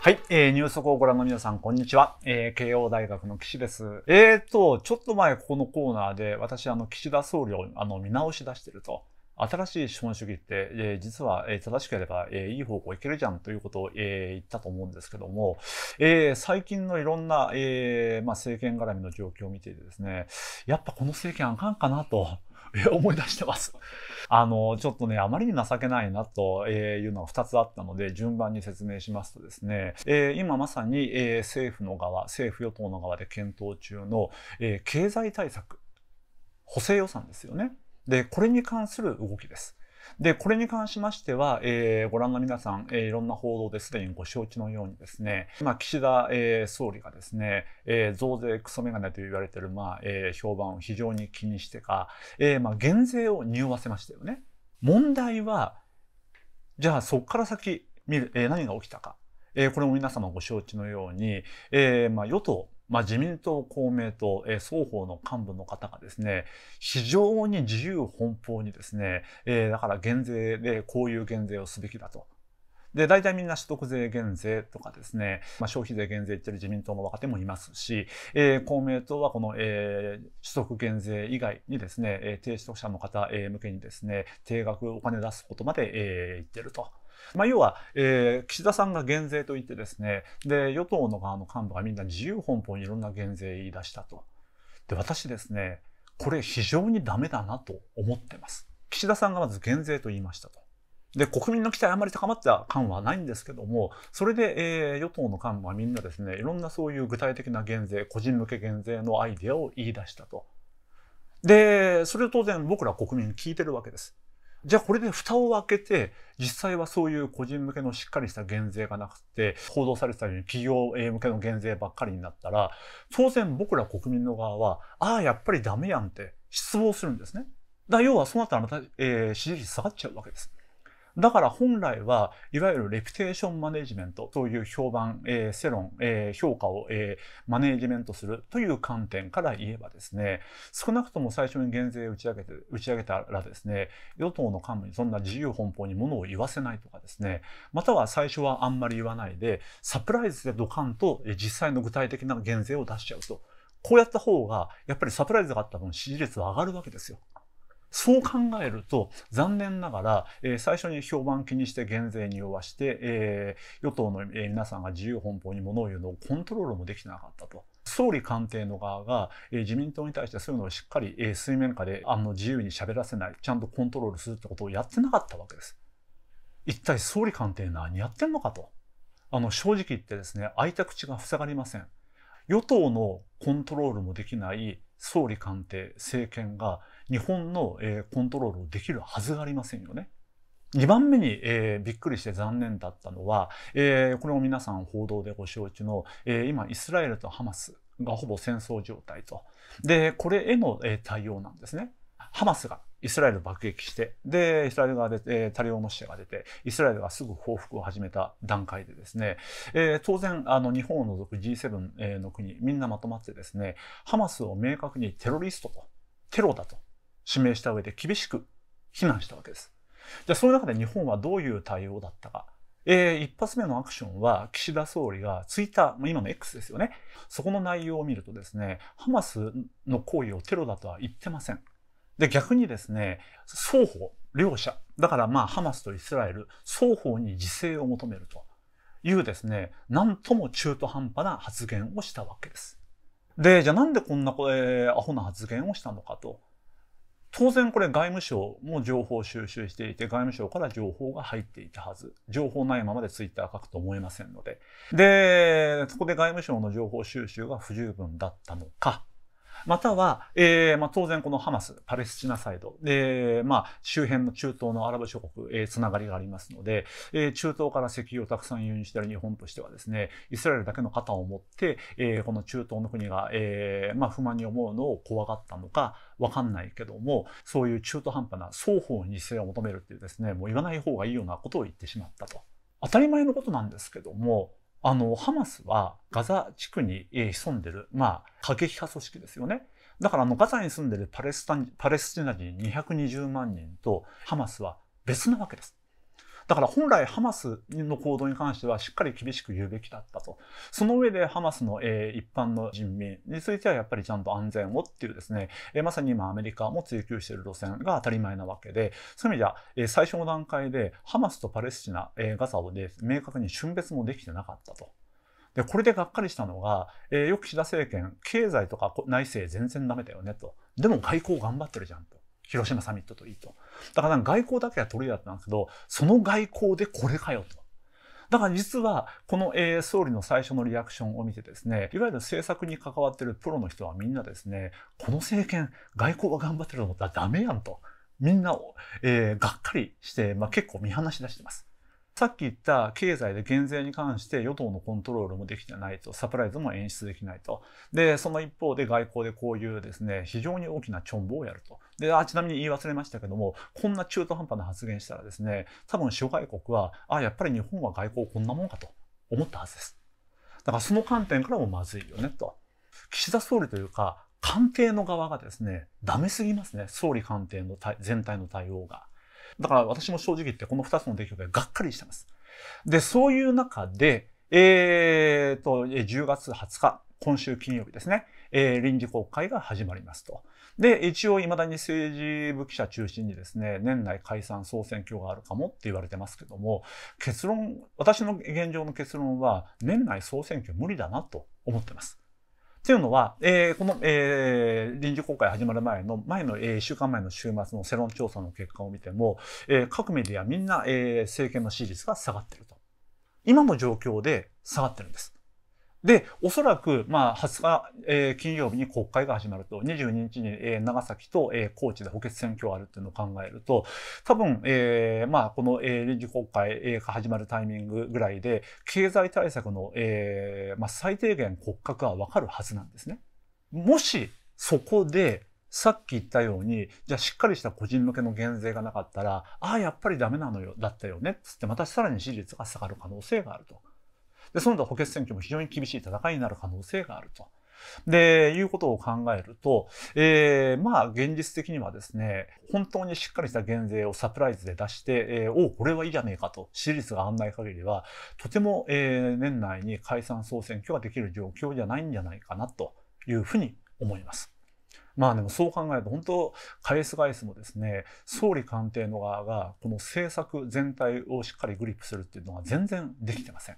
はい、えー、ニュースをご覧の皆さん、こんにちは。えー、慶応大学の岸です。えーと、ちょっと前ここのコーナーで、私、あの、岸田総理を、あの、見直し出してると。新しい資本主義って、えー、実は、えー、正しくやれば、えー、いい方向いけるじゃんということを、えー、言ったと思うんですけども、えー、最近のいろんな、えーまあ、政権絡みの状況を見ていてですね、やっぱこの政権あかんかなと。思い出してます。あの、ちょっとね、あまりに情けないなというのが2つあったので、順番に説明しますとですね、えー、今まさに、えー、政府の側、政府与党の側で検討中の、えー、経済対策、補正予算ですよね。で、これに関する動きです。で、これに関しましては、えー、ご覧の皆さん、えー、いろんな報道ですでにご承知のようにですね、今、岸田、えー、総理がですね、え増税クソメガネと言われてる、まあ、え評判を非常に気にしてか、えまあ、減税を匂わせましたよね。問題は、じゃあそこから先見る、え何が起きたか。えこれも皆様ご承知のように、えまあ、与党、まあ、自民党、公明党、えー、双方の幹部の方がですね、非常に自由奔放にですね、えー、だから減税でこういう減税をすべきだと。で、大体みんな所得税減税とかですね、まあ、消費税減税言ってる自民党の若手もいますし、えー、公明党はこの、えー、所得減税以外にですね、えー、低所得者の方向けにですね、定額お金出すことまで、えー、言ってると。まあ、要は、えー、岸田さんが減税と言ってですね、で、与党の側の幹部がみんな自由奔放にいろんな減税言い出したと。で、私ですね、これ非常にダメだなと思ってます。岸田さんがまず減税と言いましたと。で、国民の期待あまり高まった感はないんですけども、それで、えー、与党の幹部はみんなですね、いろんなそういう具体的な減税、個人向け減税のアイデアを言い出したと。で、それを当然僕ら国民聞いてるわけです。じゃあこれで蓋を開けて、実際はそういう個人向けのしっかりした減税がなくて、報道されてたように企業向けの減税ばっかりになったら、当然僕ら国民の側は、ああ、やっぱりダメやんって失望するんですね。だ要はそうなったらまた、えー、支持率下がっちゃうわけです。だから本来はいわゆるレピテーションマネジメントという評判、えー、世論、えー、評価を、えー、マネジメントするという観点から言えばですね少なくとも最初に減税を打ち上げて打ち上げたらですね与党の幹部にそんな自由奔放にものを言わせないとかですねまたは最初はあんまり言わないでサプライズでドカンと実際の具体的な減税を出しちゃうとこうやった方がやっぱりサプライズがあった分支持率は上がるわけですよ。そう考えると、残念ながら、えー、最初に評判気にして減税に弱して、えー、与党の、皆さんが自由奔放に物を言うのをコントロールもできてなかったと。総理官邸の側が、え自民党に対してそういうのをしっかり、え水面下であの自由に喋らせない、ちゃんとコントロールするってことをやってなかったわけです。一体総理官邸何やってんのかと。あの、正直言ってですね、開いた口が塞がりません。与党のコントロールもできない、総理官邸政権が日本の、えー、コントロールをできるはずがありませんよね。2番目に、えー、びっくりして残念だったのは、えー、これも皆さん報道でご承知の、えー、今イスラエルとハマスがほぼ戦争状態と。で、これへの、えー、対応なんですね。ハマスがイスラエル爆撃して、で、イスラエル側で、えー、リオのシアが出て、イスラエルがすぐ報復を始めた段階でですね、えー、当然、あの、日本を除く G7 の国、みんなまとまってですね、ハマスを明確にテロリストと、テロだと指名した上で厳しく非難したわけです。じゃあ、その中で日本はどういう対応だったか。えー、一発目のアクションは、岸田総理がツイッター、今の X ですよね。そこの内容を見るとですね、ハマスの行為をテロだとは言ってません。で、逆にですね、双方、両者、だからまあハマスとイスラエル、双方に自制を求めるというですね、なんとも中途半端な発言をしたわけです。で、じゃあなんでこんな、えー、アホな発言をしたのかと。当然これ外務省も情報収集していて外務省から情報が入っていたはず情報ないままでツイッター書くと思えませんのででそこで外務省の情報収集が不十分だったのかまたは、えーまあ、当然このハマス、パレスチナサイド、でまあ、周辺の中東のアラブ諸国、えー、つながりがありますので、えー、中東から石油をたくさん輸入している日本としてはですね、イスラエルだけの肩を持って、えー、この中東の国が、えーまあ、不満に思うのを怖がったのか、わかんないけども、そういう中途半端な双方に姿勢を求めるっていうですね、もう言わない方がいいようなことを言ってしまったと。当たり前のことなんですけども、あの、ハマスはガザ地区に潜んでる、まあ、過激派組織ですよね。だからあのガザに住んでるパレスタパレスチナ人220万人とハマスは別なわけです。だから本来ハマスの行動に関してはしっかり厳しく言うべきだったと。その上でハマスの、えー、一般の人民についてはやっぱりちゃんと安全をっていうですね、えー、まさに今アメリカも追求している路線が当たり前なわけで、そういう意味では、えー、最初の段階でハマスとパレスチナ、えー、ガザをで明確に春別もできてなかったと。で、これでがっかりしたのが、えー、よく岸田政権、経済とか内政全然ダメだよねと。でも外交頑張ってるじゃんと。広島サミットといいと。だから外交だけは取りやったんですけど、その外交でこれかよと。だから実は、この、え総理の最初のリアクションを見てですね、いわゆる政策に関わってるプロの人はみんなですね、この政権、外交が頑張ってると思ったらダメやんと、みんなを、えー、がっかりして、まあ、結構見放し出してます。さっき言った経済で減税に関して与党のコントロールもできてないと、サプライズも演出できないと。で、その一方で外交でこういうですね、非常に大きなチョンボをやると。で、あ、ちなみに言い忘れましたけども、こんな中途半端な発言したらですね、多分諸外国は、あ、やっぱり日本は外交こんなもんかと思ったはずです。だからその観点からもまずいよねと。岸田総理というか、官邸の側がですね、ダメすぎますね、総理官邸の全体の対応が。だから私も正直言ってこの2つの出来事でがっかりしてます。で、そういう中で、えー、と、10月20日、今週金曜日ですね、えー、臨時国会が始まりますと。で、一応未だに政治部記者中心にですね、年内解散総選挙があるかもって言われてますけども、結論、私の現状の結論は、年内総選挙無理だなと思ってます。というのは、えー、この、えー、臨時国会始まる前の、前の、えー、1週間前の週末の世論調査の結果を見ても、えー、各メディアみんな、えー、政権の支持率が下がってると。今の状況で下がってるんです。で、おそらく、まあ、20日、えー、金曜日に国会が始まると、22日に、えー、長崎と、えー、高知で補欠選挙があるっていうのを考えると、多分、えー、まあ、この、えー、臨時国会、えー、が始まるタイミングぐらいで、経済対策の、えー、まあ、最低限骨格はわかるはずなんですね。もし、そこで、さっき言ったように、じゃあしっかりした個人向けの減税がなかったら、ああ、やっぱりダメなのよ、だったよね、つって、またさらに支持率が下がる可能性があると。で、その他補欠選挙も非常に厳しい戦いになる可能性があると。で、いうことを考えると、えー、まあ、現実的にはですね、本当にしっかりした減税をサプライズで出して、えー、おこれはいいじゃねえかと、支持率が上がんない限りは、とても、えー、年内に解散総選挙ができる状況じゃないんじゃないかなというふうに思います。まあでもそう考えると本当返す返すもですね総理官邸の側がこの政策全体をしっかりグリップするっていうのは全然できてません。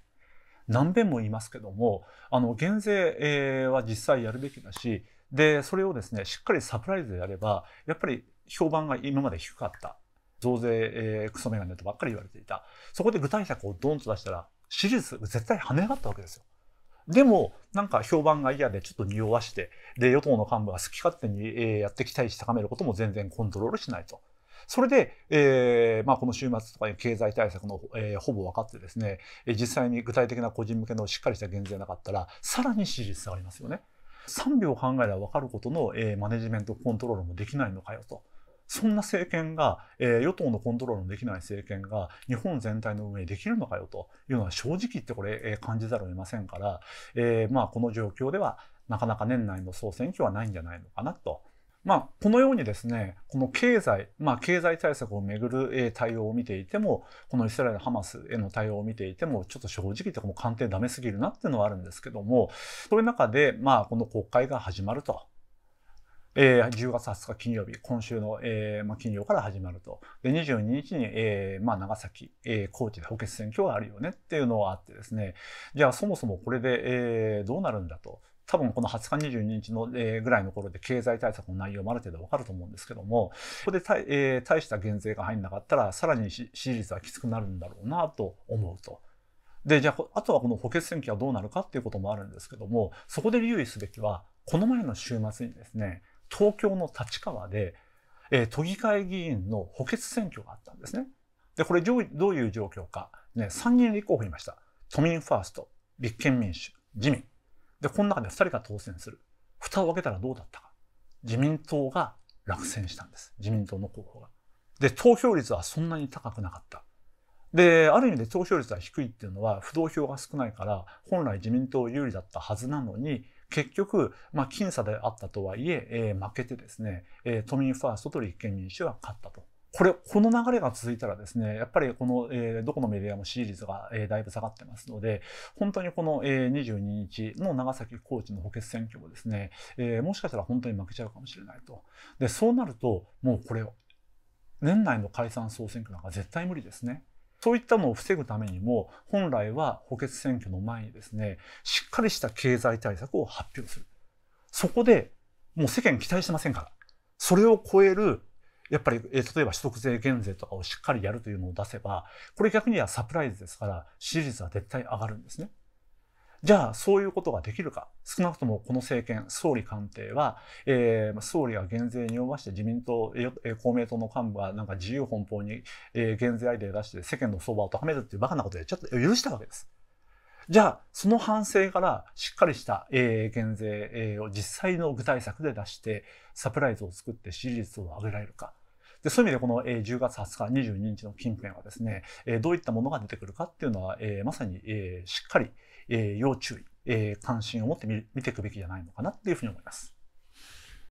何遍も言いますけどもあの減税、は実際やるべきだしでそれをですねしっかりサプライズでやればやっぱり評判が今まで低かった増税、えー、クソメガネとばっかり言われていたそこで具体策をドンと出したら支持率絶対跳ね上がったわけですよ。でも、なんか評判が嫌でちょっと匂わして、で、与党の幹部が好き勝手にやってきりして、高めることも全然コントロールしないと。それで、えーまあ、この週末とかに経済対策の、えー、ほぼ分かってですね、実際に具体的な個人向けのしっかりした減税なかったら、さらに支持率下がりますよね。3秒考えれば分かることの、えー、マネジメントコントロールもできないのかよと。そんな政権が、えー、与党のコントロールのできない政権が日本全体の運営できるのかよというのは正直言ってこれ、えー、感じざるを得ませんから、えー、まあこの状況ではなかなか年内の総選挙はないんじゃないのかなと。まあ、このようにですね、この経済、まあ、経済対策をめぐる対応を見ていても、このイスラエル・ハマスへの対応を見ていても、ちょっと正直言ってこの官邸ダメすぎるなっていうのはあるんですけども、そういう中で、まあ、この国会が始まると。えー、10月20日金曜日、今週の、えーまあ、金曜から始まると。で、22日に、えーまあ、長崎、えー、高知で補欠選挙があるよねっていうのはあってですね、じゃあそもそもこれで、えー、どうなるんだと。多分この20日22日の、えー、ぐらいの頃で経済対策の内容もある程度わかると思うんですけども、ここでた、えー、大した減税が入んなかったら、さらに支持率はきつくなるんだろうなと思うと。で、じゃあ、あとはこの補欠選挙はどうなるかっていうこともあるんですけども、そこで留意すべきは、この前の週末にですね、東京の立川で、えー、都議会議員の補欠選挙があったんですね。で、これどういう状況か、ね、3人立候補いました。都民ファースト、立憲民主、自民。で、この中で2人が当選する。蓋を開けたらどうだったか。自民党が落選したんです。自民党の候補が。で、投票率はそんなに高くなかった。で、ある意味で投票率が低いっていうのは、不動票が少ないから、本来自民党有利だったはずなのに、結局、まあ、僅差であったとはいええー、負けてですね、えー、都民ファーストと立憲民主は勝ったと。これ、この流れが続いたらですね、やっぱりこの、えー、どこのメディアも支持率が、えー、だいぶ下がってますので、本当にこの、えー、22日の長崎高知の補欠選挙もですね、えー、もしかしたら本当に負けちゃうかもしれないと。で、そうなると、もうこれ、年内の解散総選挙なんか絶対無理ですね。そういったのを防ぐためにも、本来は補欠選挙の前にですね、しっかりした経済対策を発表する。そこで、もう世間期待してませんから、それを超えるやっぱり、え例えば所得税減税とかをしっかりやるというのを出せば、これ逆にはサプライズですから、支持率は絶対上がるんですね。じゃあ、そういうことができるか。少なくともこの政権、総理官邸は、えー、総理が減税に弱まして自民党、えー、公明党の幹部がなんか自由奔放に、えー、減税アイデア出して世間の相場を高めるっていうバカなことやちょっと許したわけです。じゃあ、その反省からしっかりした、えー、減税、えー、を実際の具体策で出して、サプライズを作って支持率を上げられるか。で、そういう意味でこの、えー、10月20日、22日の近辺はですね、えー、どういったものが出てくるかっていうのは、えー、まさに、えー、しっかり、えー、要注意、えー、関心を持って見ていくべきじゃないのかなっていうふうに思います。